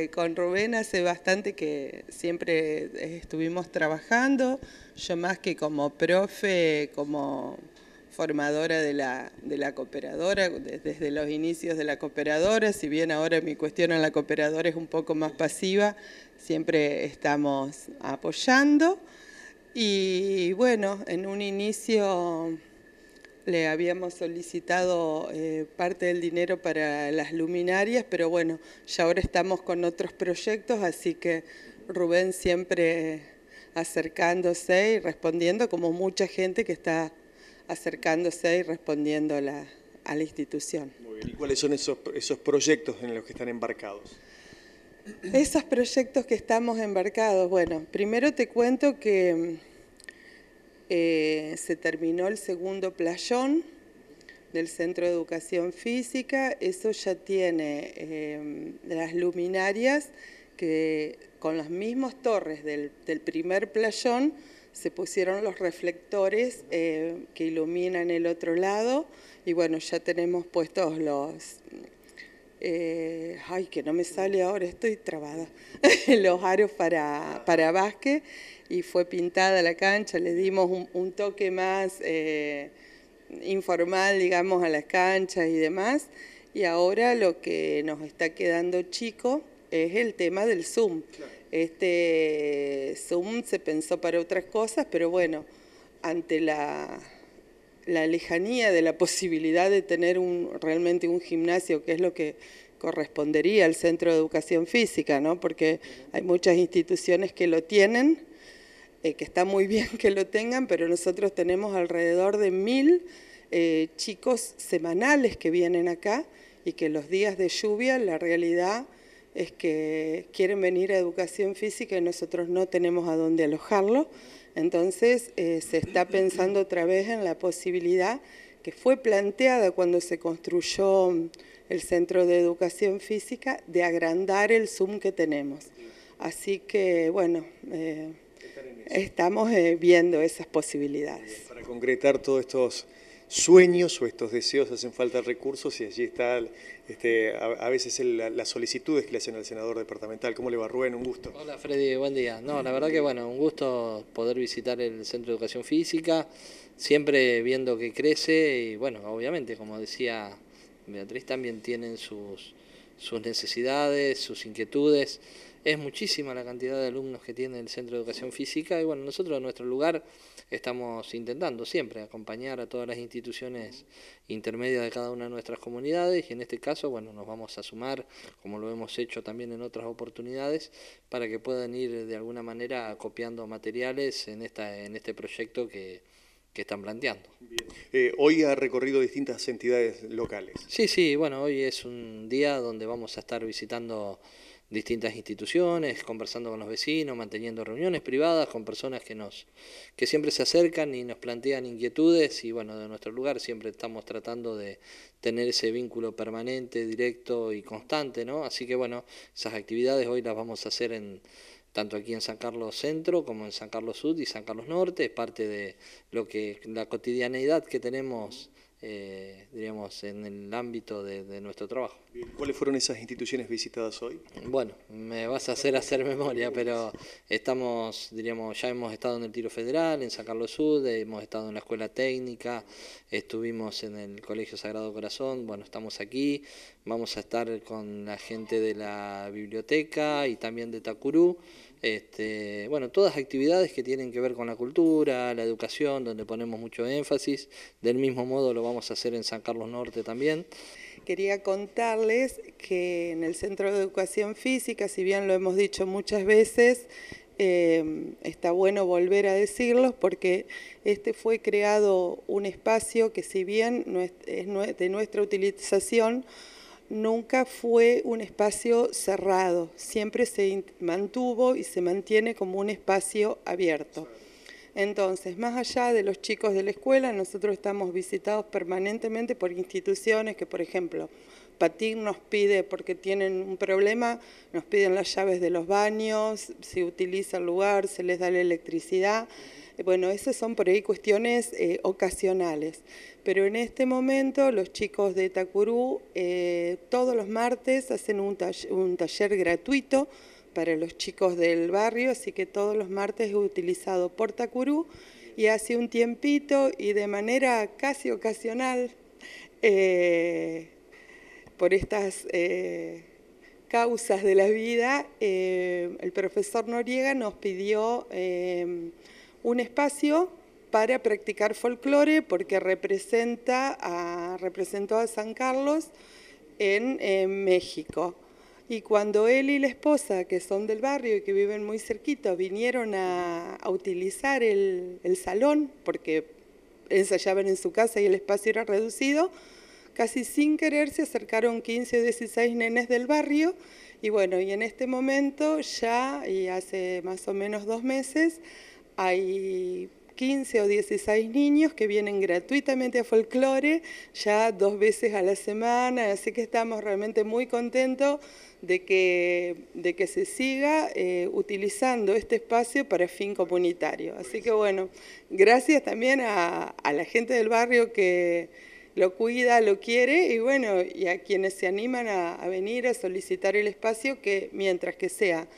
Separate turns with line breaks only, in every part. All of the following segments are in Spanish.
Eh, con Rubén hace bastante que siempre eh, estuvimos trabajando, yo más que como profe, como formadora de la, de la cooperadora, desde los inicios de la cooperadora, si bien ahora mi cuestión a la cooperadora es un poco más pasiva, siempre estamos apoyando. Y bueno, en un inicio le habíamos solicitado eh, parte del dinero para las luminarias, pero bueno, ya ahora estamos con otros proyectos, así que Rubén siempre acercándose y respondiendo, como mucha gente que está acercándose y respondiendo a la, a la institución. Muy bien. ¿Y cuáles son esos proyectos en los que están embarcados? Esos proyectos que estamos embarcados, bueno, primero te cuento que eh, se terminó el segundo playón del Centro de Educación Física, eso ya tiene eh, las luminarias que con las mismas torres del, primer playón se pusieron los reflectores eh, que iluminan el otro lado y bueno, ya tenemos puestos los, eh, ay, que no me sale ahora, estoy trabada, los aros para, para y fue pintada la cancha, le dimos un, toque más eh, informal, digamos, a las canchas y demás. Y ahora lo que nos está quedando chico es el tema del Zoom. Este Zoom se pensó para otras cosas, pero bueno, ante la la lejanía de la posibilidad de tener un, realmente un gimnasio, que es lo que correspondería al Centro de Educación Física, ¿no? porque hay muchas instituciones que lo tienen, eh, que está muy bien que lo tengan, pero nosotros tenemos alrededor de mil eh, chicos semanales que vienen acá y que los días de lluvia, la realidad es que quieren venir a educación física y nosotros no tenemos a dónde alojarlo. Entonces eh, se está pensando otra vez en la posibilidad que fue planteada cuando se construyó mm, el Centro de Educación Física de agrandar el Zoom que tenemos. Así que, bueno, eh, estamos eh, viendo esas posibilidades.
Para concretar todos estos sueños o estos deseos, hacen falta recursos y allí está este, a, veces las solicitudes que le hacen al senador departamental. ¿Cómo le va Rubén? Un gusto. Hola Freddy, buen día. No, la verdad que bueno, un gusto poder visitar el Centro de Educación Física, siempre viendo que crece y bueno, obviamente, como decía Beatriz, también tienen sus, sus necesidades, sus inquietudes es muchísima la cantidad de alumnos que tiene el Centro de Educación Física y bueno, nosotros en nuestro lugar estamos intentando siempre acompañar a todas las instituciones intermedias de cada una de nuestras comunidades y en este caso, bueno, nos vamos a sumar, como lo hemos hecho también en otras oportunidades, para que puedan ir de alguna manera copiando materiales en, esta, en este proyecto que que están planteando. Eh, hoy ha recorrido distintas entidades locales. Sí, sí, bueno, hoy es un día donde vamos a estar visitando distintas instituciones, conversando con los vecinos, manteniendo reuniones privadas con personas que nos que siempre se acercan y nos plantean inquietudes y bueno, de nuestro lugar siempre estamos tratando de tener ese vínculo permanente, directo y constante, ¿no? Así que bueno, esas actividades hoy las vamos a hacer en tanto aquí en San Carlos Centro como en San Carlos Sur y San Carlos Norte, es parte de lo que la cotidianeidad que tenemos eh, diríamos, en el ámbito de, nuestro trabajo. ¿Cuáles fueron esas instituciones visitadas hoy? Bueno, me vas a hacer hacer memoria, pero estamos, diríamos, ya hemos estado en el Tiro Federal, en San Carlos Sud, hemos estado en la Escuela Técnica, estuvimos en el Colegio Sagrado Corazón, bueno, estamos aquí, vamos a estar con la gente de la biblioteca y también de Tacurú. Este, bueno, todas actividades que tienen que ver con la cultura, la educación, donde ponemos mucho énfasis, del mismo modo lo vamos vamos a hacer en San Carlos
Norte también. Quería contarles que en el Centro de Educación Física, si bien lo hemos dicho muchas veces, eh, está bueno volver a decirlos porque este fue creado un espacio que si bien es de nuestra utilización, nunca fue un espacio cerrado, siempre se mantuvo y se mantiene como un espacio abierto. Entonces, más allá de los chicos de la escuela, nosotros estamos visitados permanentemente por instituciones que, por ejemplo, Patig nos pide, porque tienen un problema, nos piden las llaves de los baños, si utiliza el lugar, se les da la electricidad. Eh, bueno, esas son por ahí cuestiones eh, ocasionales. Pero en este momento los chicos de Itacurú eh, todos los martes hacen un taller gratuito para los chicos del barrio, así que todos los martes he utilizado Portacurú y hace un tiempito y de manera casi ocasional eh, por estas eh, causas de la vida, eh, el profesor Noriega nos pidió un espacio para practicar folclore porque representa representó a San Carlos en México. Y cuando él y la esposa, que son del barrio y que viven muy cerquita, vinieron a, utilizar el, el, salón, porque ensayaban en su casa y el espacio era reducido, casi sin querer se acercaron 15 o 16 nenes del barrio. Y bueno, y en este momento ya, y hace más o menos dos meses, hay 15 o 16 niños que vienen gratuitamente a folclore ya dos veces a la semana, así que estamos realmente muy contentos de que, de que se siga eh, utilizando este espacio para fin comunitario. Así que bueno, gracias también a, la gente del barrio que lo cuida, lo quiere y bueno, y a quienes se animan a, a venir a solicitar el espacio que mientras que sea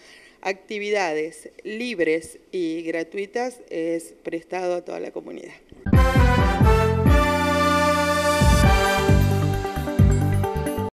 actividades libres y gratuitas es prestado a toda la comunidad.